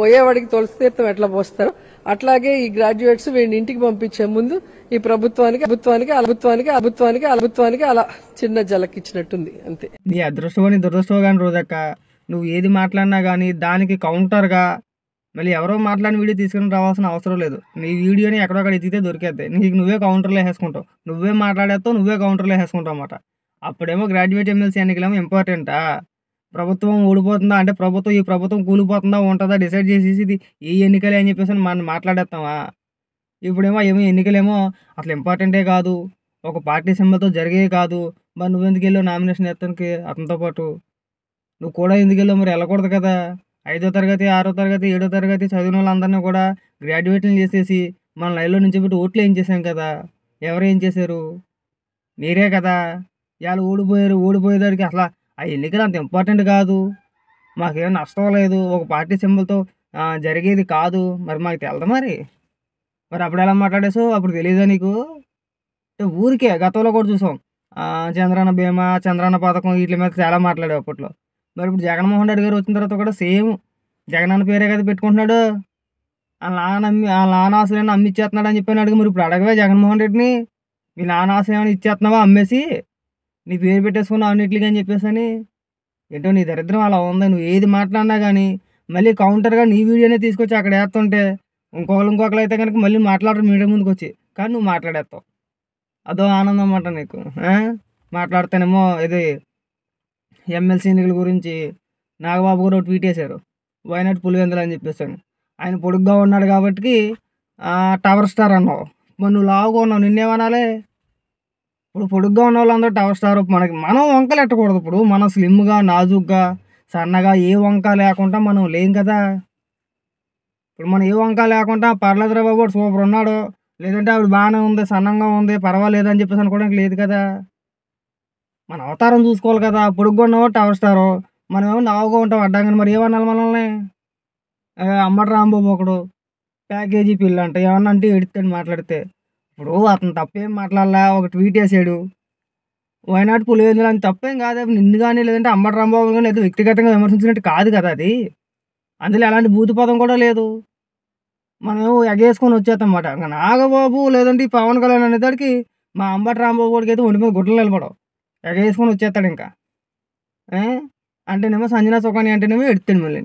పోయేవాడికి తులసి తీర్థం ఎట్లా పోస్తారు అట్లాగే ఈ గ్రాడ్యుయేట్స్ వీడిని ఇంటికి పంపించే ముందు ఈ ప్రభుత్వానికి ప్రభుత్వానికి అభుత్వానికి అభుత్వానికి అభుత్వానికి అలా చిన్న జలకిచ్చినట్టుంది అంతే నీ అదృష్టం నీ దురదృష్టమో కానీ రోజక్క నువ్వు ఏది మాట్లాడినా కానీ దానికి కౌంటర్గా మళ్ళీ ఎవరో మాట్లాడిన వీడియో తీసుకుని రావాల్సిన అవసరం లేదు నీ వీడియోని ఎక్కడొక్కడ ఎత్తితే దొరికేద్ది నీకు నువ్వే కౌంటర్లో వేసుకుంటావు నువ్వే మాట్లాడేస్తావు నువ్వే కౌంటర్లో వేసుకుంటావు అన్నమాట అప్పుడేమో గ్రాడ్యుయేట్ ఎమ్మెల్సీ ఎన్నికలేమో ఇంపార్టెంటా ప్రభుత్వం ఊడిపోతుందా అంటే ప్రభుత్వం ఈ ప్రభుత్వం కూలిపోతుందా ఉంటుందా డిసైడ్ చేసేసి ఇది ఏ ఎన్నికలే అని చెప్పేసి మనం మాట్లాడేస్తామా ఇప్పుడేమో ఏమో ఎన్నికలేమో అసలు ఇంపార్టెంటే కాదు ఒక పార్టీ సింబల్తో జరిగే కాదు మరి ఎందుకు వెళ్ళావు నామినేషన్ ఎత్తానికి అతనితో పాటు నువ్వు కూడా ఎందుకు వెళ్ళావు మరి వెళ్ళకూడదు కదా ఐదో తరగతి ఆరో తరగతి ఏడో తరగతి చదివిన వాళ్ళందరినీ కూడా గ్రాడ్యుయేట్లు చేసేసి మన లైన్లో నుంచి పెట్టి ఓట్లు ఏం చేసాం కదా ఎవరు ఏం చేశారు మీరే కదా ఇవాళ ఓడిపోయారు ఓడిపోయేదానికి అసలు ఆ ఎన్నికలు అంత ఇంపార్టెంట్ కాదు మాకేం నష్టం లేదు ఒక పార్టీ సింబల్తో జరిగేది కాదు మరి మాకు తెలదు మరి మరి అప్పుడు ఎలా మాట్లాడేసో అప్పుడు తెలియదా నీకు ఊరికే గతంలో కూడా చూసాం చంద్రాన్న భీమా చంద్రాన్న పథకం వీటి మీద చాలా మాట్లాడావు అప్పట్లో మరి ఇప్పుడు జగన్మోహన్ రెడ్డి గారు వచ్చిన తర్వాత కూడా సేమ్ జగనన్న పేరే కదా పెట్టుకుంటున్నాడు ఆ నాన్న అమ్మి ఆ నాన్న ఆశలైనా అమ్మిచ్చేస్తున్నాడు అని చెప్పాను అడిగి మరి ఇప్పుడు అడగవే జగన్మోహన్ రెడ్డిని మీ నాన్న ఆశ ఏమైనా ఇచ్చేస్తున్నావా అమ్మేసి నీ పేరు పెట్టేసుకున్నావు అన్నిటికీ అని చెప్పేసి ఏంటో నీ దరిద్రం అలా ఉంది నువ్వు ఏది మాట్లాడినా కానీ మళ్ళీ కౌంటర్గా నీ వీడియోనే తీసుకొచ్చి అక్కడ వేస్తుంటే ఇంకొకరు ఇంకొకరు అయితే కనుక మళ్ళీ మాట్లాడరు మీడియా ముందుకు వచ్చి కానీ నువ్వు మాట్లాడేస్తావు అదో ఆనందం అన్నమాట నీకు మాట్లాడితేనేమో ఇది ఎమ్మెల్సీ ఎన్నికల గురించి నాగబాబు కూడా ట్వీట్ వేశారు వైనాడు పులివెందులు అని చెప్పేసాను ఆయన పొడుగ్గా ఉన్నాడు కాబట్టి టవర్ స్టార్ అన్నావు మరి నువ్వు లావుగా ఉన్నావు నిన్నేమనాలే ఇప్పుడు పొడుగ్గా ఉన్న వాళ్ళందరూ టవర్ స్టార్ మనకి మనం వంకలు ఎట్టకూడదు ఇప్పుడు మనం స్లిమ్గా నాజుగ్గా సన్నగా ఏ వంక లేకుండా మనం లేం కదా ఇప్పుడు మనం ఏ వంక లేకుండా పర్లేదురా బాబు సూపర్ ఉన్నాడు లేదంటే ఆవిడ బాగానే ఉంది సన్నంగా ఉంది పర్వాలేదు అని చెప్పేసి అనుకోవడానికి లేదు కదా మన అవతారం చూసుకోవాలి కదా పొడుగ్గా ఉన్నావు టవర్ మనం మనమేమో నావుగా ఉంటాం అడ్డంగా మరి ఏమన్నా మనల్ని అమ్మడు రాంబాబు ఒకడు ప్యాకేజీ పిల్ల అంటే ఏమన్నా అంటే ఎడితే మాట్లాడితే ఇప్పుడు అతను తప్పేం మాట్లాడలా ఒక ట్వీట్ వేసాడు వైనాడు పులివెందులు అని తప్పేం కాదు నిన్ను కానీ లేదంటే అమ్మడి రాంబాబు కానీ లేదా వ్యక్తిగతంగా విమర్శించినట్టు కాదు కదా అది అందులో ఎలాంటి భూతిపదం కూడా లేదు మనం ఎగేసుకొని వచ్చేస్తామన్నమాట ఇంకా నాగబాబు లేదంటే ఈ పవన్ కళ్యాణ్ అనేసరికి మా అంబటి రాంబాబు కూడా అయితే ఒంటి మీద గుడ్డలు నిలబడవు ఎగేసుకొని వచ్చేస్తాడు ఇంకా అంటేనేమో సంజనా సుఖాని అంటేనేమో ఎడుతాడు మళ్ళీ